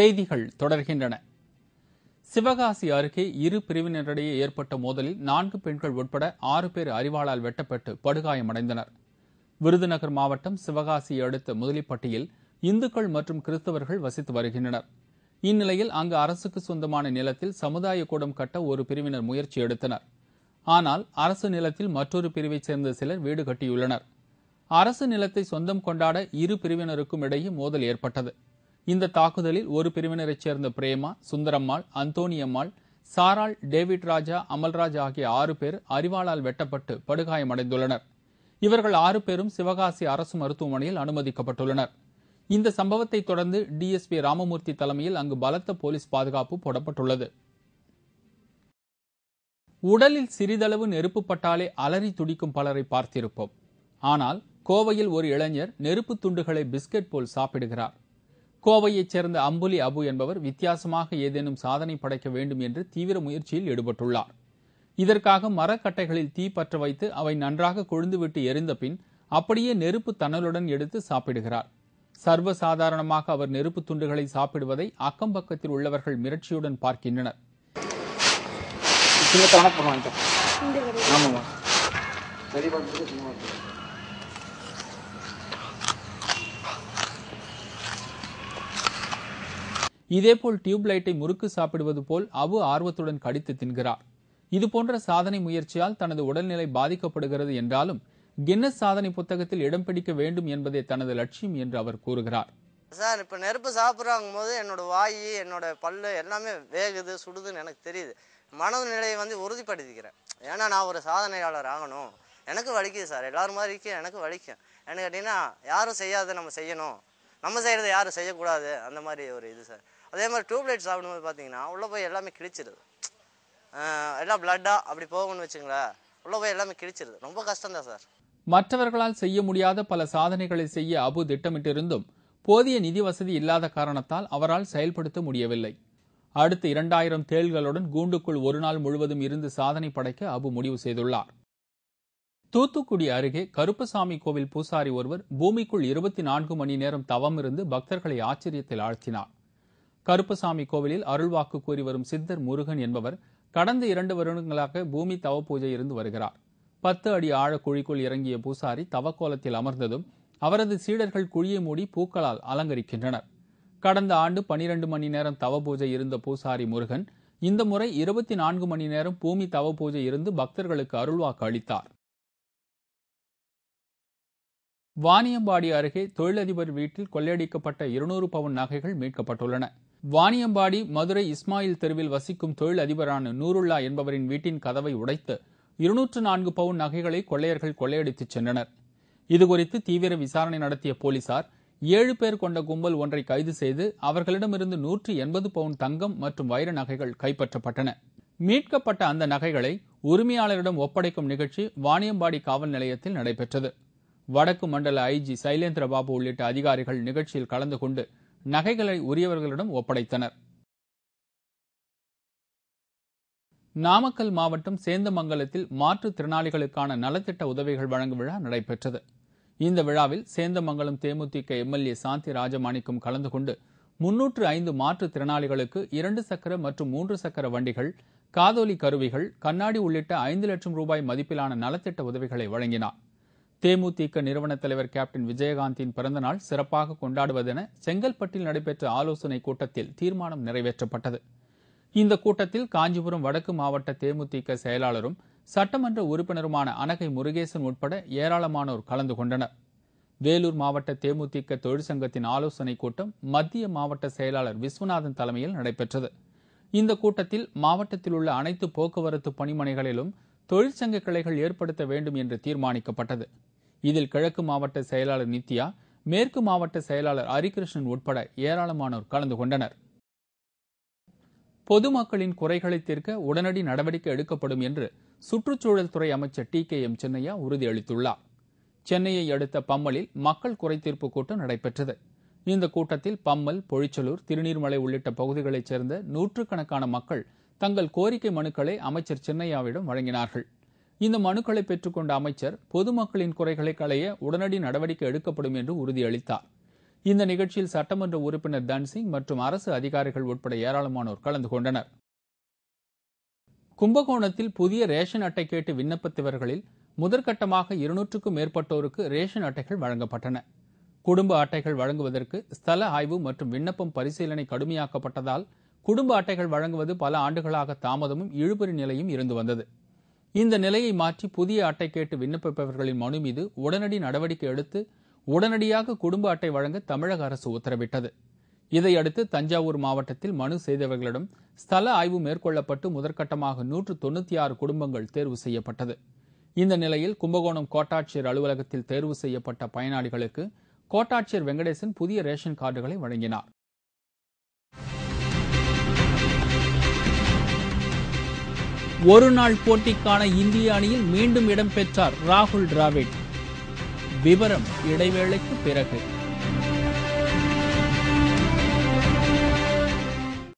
செய்திகள் தொடர்கின்றன சிவகாசி அருகே இரு பிரிவினரிடையே ஏற்பட்ட மோதலில் நான்கு பெண்கள் உட்பட ஆறு பேர் அறிவாளால் வெட்டப்பட்டு படுகாயமடைந்தனர் விருதுநகர் மாவட்டம் சிவகாசியை அடுத்த முதலிப்பட்டியில் இந்துக்கள் மற்றும் கிறிஸ்தவர்கள் வசித்து வருகின்றனர் இந்நிலையில் அங்கு அரசுக்கு சொந்தமான நிலத்தில் சமுதாய கூடம் கட்ட ஒரு பிரிவினர் முயற்சி எடுத்தனர் ஆனால் அரசு நிலத்தில் மற்றொரு பிரிவைச் சேர்ந்த சிலர் வீடு கட்டியுள்ளனர் அரசு நிலத்தை சொந்தம் கொண்டாட இரு பிரிவினருக்கும் இடையே மோதல் ஏற்பட்டது இந்த தாக்குதலில் ஒரு பிரிவினரைச் சேர்ந்த பிரேமா சுந்தரம்மாள் அந்தோனியம்மாள் சாரால் டேவிட் ராஜா அமல்ராஜ் ஆகிய ஆறு பேர் அறிவாளால் வெட்டப்பட்டு படுகாயமடைந்துள்ளனர் இவர்கள் ஆறு பேரும் சிவகாசி அரசு மருத்துவமனையில் அனுமதிக்கப்பட்டுள்ளனர் இந்த சம்பவத்தை தொடர்ந்து டிஎஸ்பி ராமமூர்த்தி தலைமையில் அங்கு பலத்த போலீஸ் பாதுகாப்பு போடப்பட்டுள்ளது உடலில் சிறிதளவு நெருப்பு பட்டாலே அலறி துடிக்கும் பலரை பார்த்திருப்போம் ஆனால் கோவையில் ஒரு இளைஞர் நெருப்பு துண்டுகளை பிஸ்கட் போல் சாப்பிடுகிறார் கோவையைச் சேர்ந்த அம்புலி அபு என்பவர் வித்தியாசமாக ஏதேனும் சாதனை படைக்க வேண்டும் என்று தீவிர முயற்சியில் ஈடுபட்டுள்ளார் இதற்காக மரக்கட்டைகளில் தீ பற்ற வைத்து அவை நன்றாக கொழுந்துவிட்டு எரிந்த பின் அப்படியே நெருப்பு தணலுடன் எடுத்து சாப்பிடுகிறார் சர்வசாதாரணமாக அவர் நெருப்பு துண்டுகளை சாப்பிடுவதை அக்கம் பக்கத்தில் உள்ளவர்கள் மிரட்சியுடன் பார்க்கின்றனர் இதேபோல் டியூப் லைட்டை முறுக்கு சாப்பிடுவது போல் அவு ஆர்வத்துடன் கடித்து தின்கிறார் இதுபோன்ற சாதனை முயற்சியால் தனது உடல்நிலை பாதிக்கப்படுகிறது என்றாலும் கின்னஸ் சாதனை புத்தகத்தில் இடம் பிடிக்க வேண்டும் என்பதே தனது லட்சியம் என்று அவர் கூறுகிறார் சார் இப்போ நெருப்பு சாப்பிட்றாங்க போது என்னோட வாய் என்னோட பல்லு எல்லாமே வேகுது சுடுதுன்னு எனக்கு தெரியுது மனநிலையை வந்து உறுதிப்படுத்திக்கிறேன் ஏன்னா நான் ஒரு சாதனையாளர் ஆகணும் எனக்கு வலிக்குது சார் எல்லாரும் மாதிரிக்கு எனக்கு வலிக்கும் எனக்கு கேட்டிங்கன்னா யாரும் செய்யாத நம்ம செய்யணும் நம்ம செய்கிறத யாரும் செய்யக்கூடாது அந்த மாதிரி ஒரு இது சார் அதே மாதிரி டியூப்லைட் சாப்பிடும்போது பார்த்தீங்கன்னா உள்ளே போய் எல்லாமே கிழிச்சிருது எல்லாம் பிளட்டாக அப்படி போகணும்னு வச்சுங்களேன் உள்ளே போய் எல்லாமே கிழிச்சிருது ரொம்ப கஷ்டம் தான் சார் மற்றவர்களால் செய்ய முடியாத பல சாதனைகளை செய்ய அபு திட்டமிட்டிருந்தும் போதிய நிதி வசதி இல்லாத காரணத்தால் அவரால் செயல்படுத்த முடியவில்லை அடுத்து இரண்டாயிரம் தேள்களுடன் கூண்டுக்குள் ஒரு நாள் முழுவதும் இருந்து சாதனை படைக்க அபு முடிவு செய்துள்ளார் தூத்துக்குடி அருகே கருப்பசாமி கோவில் பூசாரி ஒருவர் பூமிக்குள் இருபத்தி நான்கு மணி நேரம் தவம் இருந்து பக்தர்களை ஆச்சரியத்தில் ஆழ்த்தினார் கருப்பசாமி கோவிலில் அருள்வாக்கு கூறி வரும் சித்தர் முருகன் என்பவர் கடந்த இரண்டு வருடங்களாக பூமி தவ பூஜை இருந்து வருகிறார் பத்து அடி ஆழ குழிக்குள் இறங்கிய பூசாரி தவக்கோலத்தில் அமர்ந்ததும் அவரது சீடர்கள் குழியை மூடி பூக்களால் அலங்கரிக்கின்றனர் கடந்த ஆண்டு பனிரெண்டு மணி நேரம் தவ பூஜை இருந்த பூசாரி முருகன் இந்த முறை இருபத்தி நான்கு மணி நேரம் பூமி தவ பூஜை இருந்து பக்தர்களுக்கு அருள்வாக்கு அளித்தார் வாணியம்பாடி அருகே தொழிலதிபர் வீட்டில் கொள்ளையடிக்கப்பட்ட இருநூறு பவுன் நகைகள் மீட்கப்பட்டுள்ளன வாணியம்பாடி மதுரை இஸ்மாயில் தெருவில் வசிக்கும் தொழிலதிபரான நூருல்லா என்பவரின் வீட்டின் கதவை உடைத்து இருநூற்று நான்கு பவுன் நகைகளை கொள்ளையர்கள் கொள்ளையடித்துச் சென்றனர் இதுகுறித்து தீவிர விசாரணை நடத்திய போலீசார் ஏழு பேர் கொண்ட கும்பல் ஒன்றை கைது செய்து அவர்களிடமிருந்து நூற்றி எண்பது பவுன் தங்கம் மற்றும் வைர நகைகள் கைப்பற்றப்பட்டன மீட்கப்பட்ட அந்த நகைகளை உரிமையாளரிடம் ஒப்படைக்கும் நிகழ்ச்சி வாணியம்பாடி காவல் நிலையத்தில் நடைபெற்றது வடக்கு மண்டல ஐஜி சைலேந்திரபாபு உள்ளிட்ட அதிகாரிகள் நிகழ்ச்சியில் கலந்து கொண்டு நகைகளை உரியவர்களிடம் ஒப்படைத்தனர் நாமக்கல் மாவட்டம் சேந்தமங்கலத்தில் மாற்றுத்திறனாளிகளுக்கான நலத்திட்ட உதவிகள் வழங்கும் விழா நடைபெற்றது இந்த விழாவில் சேந்தமங்கலம் தேமுதிக எம்எல்ஏ சாந்தி ராஜமாணிக்கும் கலந்து கொண்டு முன்னூற்று ஐந்து மாற்றுத்திறனாளிகளுக்கு இரண்டு சக்கர மற்றும் மூன்று சக்கர வண்டிகள் காதோலி கருவிகள் கண்ணாடி உள்ளிட்ட ஐந்து லட்சம் ரூபாய் மதிப்பிலான நலத்திட்ட உதவிகளை வழங்கினார் தேமுதிக நிறுவன தலைவர் கேப்டன் விஜயகாந்தின் பிறந்தநாள் சிறப்பாக கொண்டாடுவதென செங்கல்பட்டில் நடைபெற்ற ஆலோசனை கூட்டத்தில் தீர்மானம் நிறைவேற்றப்பட்டது இந்த கூட்டத்தில் காஞ்சிபுரம் வடக்கு மாவட்ட தேமுதிக செயலாளரும் சட்டமன்ற உறுப்பினருமான அனகை முருகேசன் உட்பட ஏராளமானோர் கலந்து கொண்டனர் வேலூர் மாவட்ட தேமுதிக தொழிற்சங்கத்தின் ஆலோசனைக் கூட்டம் மத்திய மாவட்ட செயலாளர் விஸ்வநாதன் தலைமையில் நடைபெற்றது இந்த கூட்டத்தில் மாவட்டத்தில் உள்ள அனைத்து போக்குவரத்து பணிமனைகளிலும் தொழிற்சங்க கிளைகள் ஏற்படுத்த வேண்டும் என்று தீர்மானிக்கப்பட்டது இதில் கிழக்கு மாவட்ட செயலாளர் நித்யா மேற்கு மாவட்ட செயலாளர் ஹரிகிருஷ்ணன் உட்பட ஏராளமானோர் கலந்து கொண்டனர் பொதுமக்களின் குறைகளை தீர்க்க உடனடி நடவடிக்கை எடுக்கப்படும் என்று சுற்றுச்சூழல் துறை அமைச்சர் டி கே எம் சென்னையா உறுதியளித்துள்ளார் சென்னையை அடுத்த பம்மலில் மக்கள் குறைதீர்ப்பு கூட்டம் நடைபெற்றது இந்த கூட்டத்தில் பம்மல் பொழிச்சலூர் திருநீர்மலை உள்ளிட்ட பகுதிகளைச் சேர்ந்த நூற்றுக்கணக்கான மக்கள் தங்கள் கோரிக்கை மனுக்களை அமைச்சர் சென்னையாவிடம் வழங்கினார்கள் இந்த மனுக்களை பெற்றுக்கொண்ட அமைச்சர் பொதுமக்களின் குறைகளை களைய உடனடி நடவடிக்கை எடுக்கப்படும் என்று உறுதியளித்தார் இந்த நிகழ்ச்சியில் சட்டமன்ற உறுப்பினர் தன்சிங் மற்றும் அரசு அதிகாரிகள் உட்பட ஏராளமானோர் கலந்து கொண்டனர் கும்பகோணத்தில் புதிய ரேஷன் அட்டை கேட்டு விண்ணப்பித்தவர்களில் முதற்கட்டமாக இருநூற்றுக்கும் மேற்பட்டோருக்கு ரேஷன் அட்டைகள் வழங்கப்பட்டன குடும்ப அட்டைகள் வழங்குவதற்கு ஸ்தல ஆய்வு மற்றும் விண்ணப்பம் பரிசீலனை கடுமையாக்கப்பட்டதால் குடும்ப அட்டைகள் வழங்குவது பல ஆண்டுகளாக தாமதமும் இழுபறி நிலையும் இருந்து வந்தது இந்த நிலையை மாற்றி புதிய அட்டை கேட்டு விண்ணப்பிப்பவர்களின் மனு மீது உடனடி நடவடிக்கை எடுத்து உடனடியாக குடும்ப அட்டை வழங்க தமிழக அரசு உத்தரவிட்டது இதையடுத்து தஞ்சாவூர் மாவட்டத்தில் மனு செய்தவர்களிடம் ஸ்தல ஆய்வு மேற்கொள்ளப்பட்டு முதற்கட்டமாக நூற்று தொண்ணூத்தி ஆறு குடும்பங்கள் தேர்வு செய்யப்பட்டது இந்த நிலையில் கும்பகோணம் கோட்டாட்சியர் அலுவலகத்தில் தேர்வு செய்யப்பட்ட பயனாளிகளுக்கு கோட்டாட்சியர் வெங்கடேசன் புதிய ரேஷன் கார்டுகளை வழங்கினார் ஒருநாள் போட்டிக்கான இந்திய அணியில் மீண்டும் இடம்பெற்றார் ராகுல் டிராவிட் விவரம் இடைவேளைக்கு பிறகு